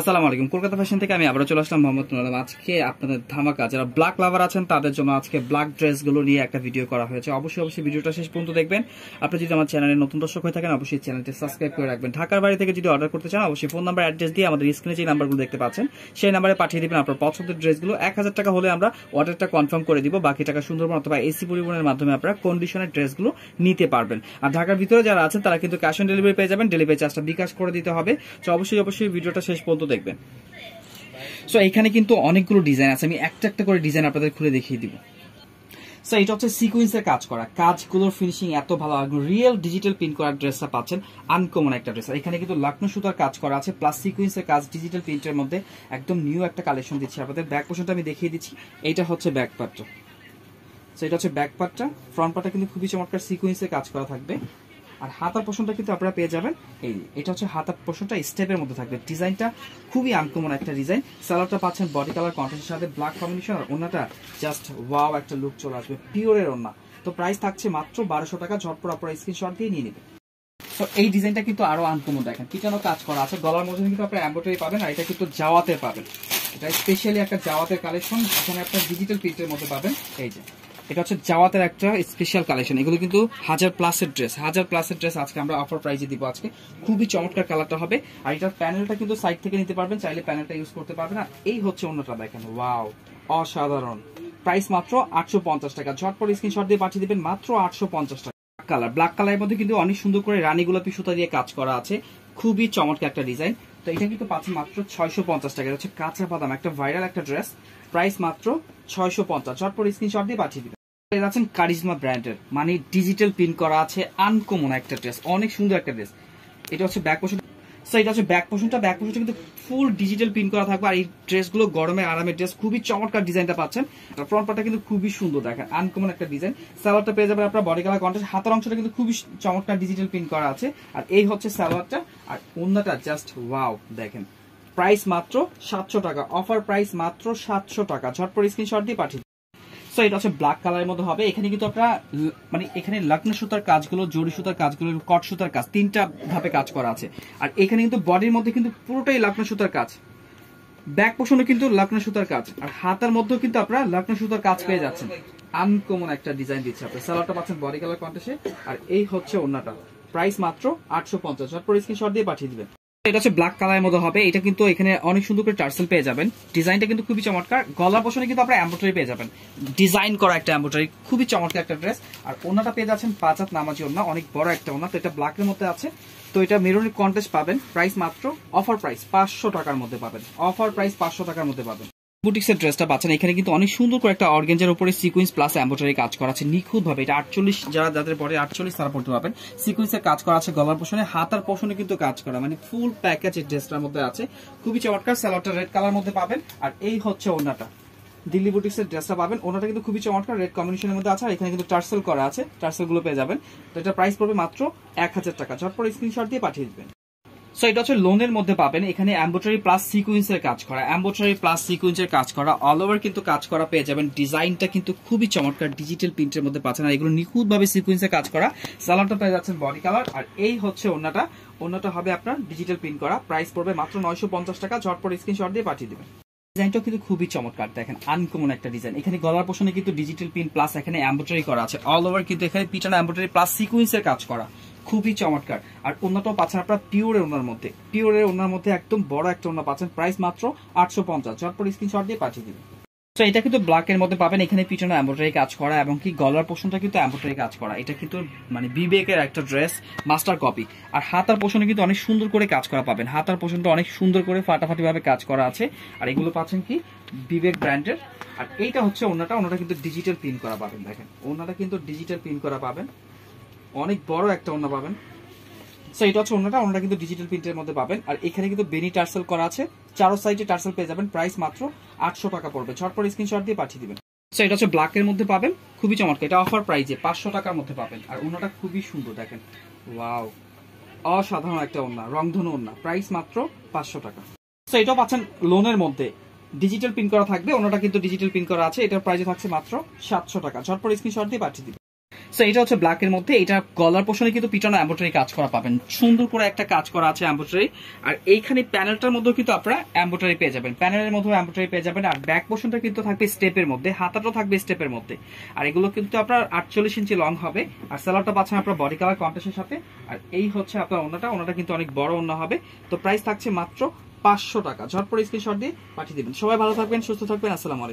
আসসালামু আলাইকুম কলকাতা ফ্যাশন থেকে আমি আবারও চলে আসলাম মোহাম্মদ আলম আজকে আপনাদের ধামাকা যারা ব্ল্যাক লাভার আছেন তাদের জন্য আজকে ব্ল্যাক ড্রেসগুলো নিয়ে একটা ভিডিও করা হয়েছে অবশ্যই অবশ্যই ভিডিওটা শেষ পর্যন্ত দেখবেন আপনি যদি আমার চ্যানেলে নতুন দর্শক হয়ে থাকেন অবশ্যই চ্যানেলটি সাবস্ক্রাইব করে রাখবেন ঢাকার বাড়ি থেকে যদি অর্ডার করতে চান অবশ্যই ফোন নাম্বার অ্যাড্রেস দিয়ে আমাদের স্ক্রিনে যে নাম্বারগুলো দেখতে পাচ্ছেন সেই নাম্বারে পাঠিয়ে দেবেন আপনার পছন্দের ড্রেসগুলো এক হাজার টাকা হলে আমরা অর্ডারটা কনফার্ম করে দিব বাকি টাকা সুন্দরবন অথবা এসি পরিবহনের মাধ্যমে আপনারা কন্ডিশনের ড্রেসগুলো নিতে পারবেন আর ঢাকার ভিতরে যারা আছেন তারা কিন্তু ক্যাশ অন ডেলিভারি পেয়ে যাবেন ডেলিভারি চার্জটা বিকাশ করে দিতে হবে তো অবশ্যই অবশ্যই ভিডিওটা শেষ পর্যন্ত দেখবেন সো এখানে কিন্তু অনেকগুলো ডিজাইন আছে আমি একটা একটা করে ডিজাইন আপনাদের খুলে দেখিয়ে দিব সো এটা হচ্ছে সিকুয়েন্সের কাজ করা কাজগুলোর ফিনিশিং এত ভালো রিয়েল ডিজিটাল প্রিন্ট করা ড্রেসটা পাচ্ছেন আনকমন একটা ড্রেস এখানে কিন্তু লাকনো সুতার কাজ করা আছে প্লাস সিকুয়েন্সের কাজ ডিজিটাল প্রিন্টের মধ্যে একদম নিউ একটা কালেকশন দিচ্ছি আপনাদের ব্যাক পোর্শনটা আমি দেখিয়ে দিচ্ছি এটা হচ্ছে ব্যাক পার্টটা সো এটা হচ্ছে ব্যাক পার্টটা ফ্রন্ট পার্টটা কিন্তু খুবই চমৎকার সিকুয়েন্সের কাজ করা থাকবে আর হাতার পোষণটা কিন্তু আপনারা পেয়ে যাবেন এই এটা হচ্ছে হাতার পোষণটা স্টেপের মধ্যে থাকবে ডিজাইনটা খুবই আনকমন একটা ডিজাইন সালোয়ারটা পাচ্ছেন বডি কালার কন্ট্রাস্টের সাথে ব্ল্যাক কম্বিনেশন আর ওনাটা জাস্ট ওয়াও একটা লুক চলে আসবে পিওরের ওনা তো প্রাইস থাকছে মাত্র বারোশো টাকা ঝটপট আপনারা স্ক্রিনশট দিয়ে নিয়ে নেবেন তো এই ডিজাইনটা কিন্তু আরো আনকমন দেখেন কেন কাজ করা আছে গলার মধ্যে কিন্তু আপনার অ্যাম্বোটারি পাবেন আর এটা কিন্তু জাওয়াতে পাবেন এটা স্পেশালি একটা জাওয়াতের কালেকশন এখানে আপনার ডিজিটাল প্রিন্টের মধ্যে পাবেন এই যে এটা হচ্ছে জাওয়াতের একটা স্পেশাল কালেকশন এগুলো কিন্তু হাজার প্লাসের ড্রেস হাজার প্লাসের ড্রেস আজকে আমরা অফার প্রাইজে দিব আজকে খুবই চমৎকার কালারটা হবে আর এটার প্যানেলটা কিন্তু সাইড থেকে নিতে পারবেন চাইলে প্যানেলটা ইউজ করতে পারবেন আর এই হচ্ছে অন্যটা দেখেন ওয়াও অসাধারণ প্রাইস মাত্র আটশো পঞ্চাশ টাকা ঝটপট স্ক্রিনশট দিয়ে পাঠিয়ে দেবেন মাত্র আটশো পঞ্চাশ টাকা কালার ব্ল্যাক কালারের মধ্যে কিন্তু অনেক সুন্দর করে রানী গোলাপি সুতা দিয়ে কাজ করা আছে খুবই চমৎকার একটা ডিজাইন তো এটা কিন্তু পাচ্ছি মাত্র ছয়শো পঞ্চাশ টাকা হচ্ছে কাঁচা বাদাম একটা ভাইরাল একটা ড্রেস প্রাইস মাত্র ছয়শো পঞ্চাশ ঝটপট স্ক্রিনশট দিয়ে পাঠিয়ে দিবেন এর আছেন কারিজমা ব্র্যান্ডের মানে ডিজিটাল পিন করা আছে আনকমন একটা ড্রেস অনেক সুন্দর একটা ড্রেস এটা হচ্ছে ব্যাক পোষণ সো এটা হচ্ছে ব্যাক পোষণটা ব্যাক পোষণটা কিন্তু ফুল ডিজিটাল পিন করা থাকবে আর এই ড্রেসগুলো গরমে আরামের ড্রেস খুবই চমৎকার ডিজাইনটা পাচ্ছেন আর ফ্রন্ট পার্টটা কিন্তু খুবই সুন্দর দেখেন আনকমন একটা ডিজাইন সালোয়ারটা পেয়ে যাবেন আপনার বডি কালার কন্ট্রাস্ট হাতের অংশটা কিন্তু খুবই চমৎকার ডিজিটাল পিন করা আছে আর এই হচ্ছে সালোয়ারটা আর অন্যটা জাস্ট ওয়াও দেখেন প্রাইস মাত্র সাতশো টাকা অফার প্রাইস মাত্র সাতশো টাকা ঝটপট স্ক্রিনশট দিয়ে পাঠিয়ে সো এটা হচ্ছে ব্ল্যাক কালারের মধ্যে হবে এখানে কিন্তু আপনার মানে এখানে লগ্ন সুতার কাজগুলো জরি সুতার কাজগুলো কট সুতার কাজ তিনটা ভাবে কাজ করা আছে আর এখানে কিন্তু বডির মধ্যে কিন্তু পুরোটাই লগ্ন সুতার কাজ ব্যাক পোষণে কিন্তু লগ্ন সুতার কাজ আর হাতার মধ্যেও কিন্তু আপনারা লগ্ন সুতার কাজ পেয়ে যাচ্ছেন আনকমন একটা ডিজাইন দিচ্ছে আপনার সালারটা পাচ্ছেন বডি কালার কন্টেসে আর এই হচ্ছে অন্যটা প্রাইস মাত্র আটশো পঞ্চাশ পরে স্ক্রিনশট দিয়ে পাঠিয়ে দিবেন এটা হচ্ছে ব্ল্যাক কালারের মধ্যে হবে এটা কিন্তু এখানে অনেক সুন্দর করে টার্সেল পেয়ে যাবেন ডিজাইনটা কিন্তু খুবই চমৎকার গলা পোষণে কিন্তু আপনারা অ্যাম্বোটারি পেয়ে যাবেন ডিজাইন করা একটা অ্যাম্বোটারি খুবই চমৎকার একটা ড্রেস আর ওনাটা পেয়ে যাচ্ছেন পাঁচাত নামাজি ওনা অনেক বড় একটা ওনা তো এটা ব্ল্যাকের মধ্যে আছে তো এটা মেরুনের কন্টেস্ট পাবেন প্রাইস মাত্র অফার প্রাইস পাঁচশো টাকার মধ্যে পাবেন অফার প্রাইস পাঁচশো টাকার মধ্যে পাবেন বুটিক্সের ড্রেসটা পাচ্ছেন এখানে কিন্তু অনেক সুন্দর করে একটা অর্গেঞ্জের উপরে সিকুইন্স প্লাস অ্যাম্বোটারি কাজ করা আছে নিখুঁতভাবে এটা আটচল্লিশ যারা যাদের পরে আটচল্লিশ তারা পড়তে পারবেন সিকুইন্সের কাজ করা আছে গলার পোষণে হাতার পোষণে কিন্তু কাজ করা মানে ফুল প্যাকেজ ড্রেসটার মধ্যে আছে খুবই চমৎকার স্যালোটা রেড কালার মধ্যে পাবেন আর এই হচ্ছে ওনাটা দিল্লি এর ড্রেসটা পাবেন ওনাটা কিন্তু খুবই চমৎকার রেড কম্বিনেশনের মধ্যে আছে আর এখানে কিন্তু টার্সেল করা আছে টার্সেলগুলো পেয়ে যাবেন তো এটা প্রাইস পড়বে মাত্র এক হাজার টাকা ঝটপট স্ক্রিনশট দিয়ে পাঠিয়ে দেবেন সো এটা হচ্ছে লোনের মধ্যে পাবেন এখানে অ্যাম্বোটারি প্লাস সিকুয়েন্সের কাজ করা অ্যাম্বোটারি প্লাস সিকুয়েন্সের কাজ করা অল ওভার কিন্তু কাজ করা পেয়ে যাবেন ডিজাইনটা কিন্তু খুবই চমৎকার ডিজিটাল প্রিন্টের মধ্যে পাচ্ছেন এগুলো নিখুঁতভাবে সিকুয়েন্সে কাজ করা সালামটা পেয়ে যাচ্ছেন বডি কালার আর এই হচ্ছে ওনাটা ওনাটা হবে আপনার ডিজিটাল প্রিন্ট করা প্রাইস পড়বে মাত্র নয়শো পঞ্চাশ টাকা ঝটপট স্ক্রিনশট দিয়ে পাঠিয়ে দেবেন ডিজাইনটা কিন্তু খুবই চমৎকার দেখেন আনকমন একটা ডিজাইন এখানে গলার পোষণে কিন্তু ডিজিটাল প্রিন্ট প্লাস এখানে অ্যাম্বোটারি করা আছে অল ওভার কিন্তু এখানে পিটানো অ্যাম্বোটারি প্লাস সিকুয়েন্সের কাজ করা খুবই চমৎকার আর ওনাটাও পাচ্ছেন আপনার পিওরের ওনার মধ্যে পিওরের ওনার মধ্যে একদম বড় একটা ওনার পাচ্ছেন প্রাইস মাত্র আটশো পঞ্চাশ ঝটপট স্ক্রিনশট দিয়ে পাঠিয়ে দিবেন তো এটা কিন্তু ব্ল্যাক এর মধ্যে পাবেন এখানে পিছনে অ্যাম্বোটারি কাজ করা এবং কি গলার পোষণটা কিন্তু অ্যাম্বোটারি কাজ করা এটা কিন্তু মানে বিবেকের একটা ড্রেস মাস্টার কপি আর হাতার পোষণে কিন্তু অনেক সুন্দর করে কাজ করা পাবেন হাতার পোষণটা অনেক সুন্দর করে ফাটাফাটি ভাবে কাজ করা আছে আর এগুলো পাচ্ছেন কি বিবেক ব্র্যান্ডের আর এইটা হচ্ছে ওনাটা ওনাটা কিন্তু ডিজিটাল প্রিন্ট করা পাবেন দেখেন ওনাটা কিন্তু ডিজিটাল প্রিন্ট করা পাবেন অনেক বড় একটা ওনা পাবেন সো এটা হচ্ছে ওনাটা ওনাটা কিন্তু ডিজিটাল প্রিন্টের মধ্যে পাবেন আর এখানে কিন্তু বেনি টার্সেল করা আছে চারো সাইডে টার্সেল পেয়ে যাবেন প্রাইস মাত্র আটশো টাকা পড়বে ঝটপট স্ক্রিনশট দিয়ে পাঠিয়ে দিবেন সো এটা হচ্ছে ব্ল্যাকের মধ্যে পাবেন খুবই চমৎকার এটা অফার প্রাইজে পাঁচশো টাকার মধ্যে পাবেন আর ওনাটা খুবই সুন্দর দেখেন ওয়াও অসাধারণ একটা ওনা রংধনু ওনা প্রাইস মাত্র পাঁচশো টাকা সো এটাও পাচ্ছেন লোনের মধ্যে ডিজিটাল প্রিন্ট করা থাকবে ওনাটা কিন্তু ডিজিটাল প্রিন্ট করা আছে এটার প্রাইজে থাকছে মাত্র সাতশো টাকা ঝটপট স্ক্রিনশট দিয়ে পাঠিয়ে দিবেন সো এটা হচ্ছে ব্ল্যাকের মধ্যে এটা গলার পোষণে কিন্তু পিটানো অ্যাম্বোটারি কাজ করা পাবেন সুন্দর করে একটা কাজ করা আছে অ্যাম্বোটারি আর এইখানে প্যানেলটার মধ্যেও কিন্তু আপনারা অ্যাম্বোটারি পেয়ে যাবেন প্যানেলের মধ্যেও অ্যাম্বোটারি পেয়ে যাবেন আর ব্যাক পোষণটা কিন্তু থাকবে স্টেপের মধ্যে হাতাটাও থাকবে স্টেপের মধ্যে আর এগুলো কিন্তু আপনার আটচল্লিশ ইঞ্চি লং হবে আর স্যালাডটা পাচ্ছেন আপনার বডি কালার কন্টাসের সাথে আর এই হচ্ছে আপনার অন্যটা ওনাটা কিন্তু অনেক বড় অন্য হবে তো প্রাইস থাকছে মাত্র পাঁচশো টাকা ঝটপট স্ক্রিনশট দিয়ে পাঠিয়ে দেবেন সবাই ভালো থাকবেন সুস্থ থাকবেন আসসালামু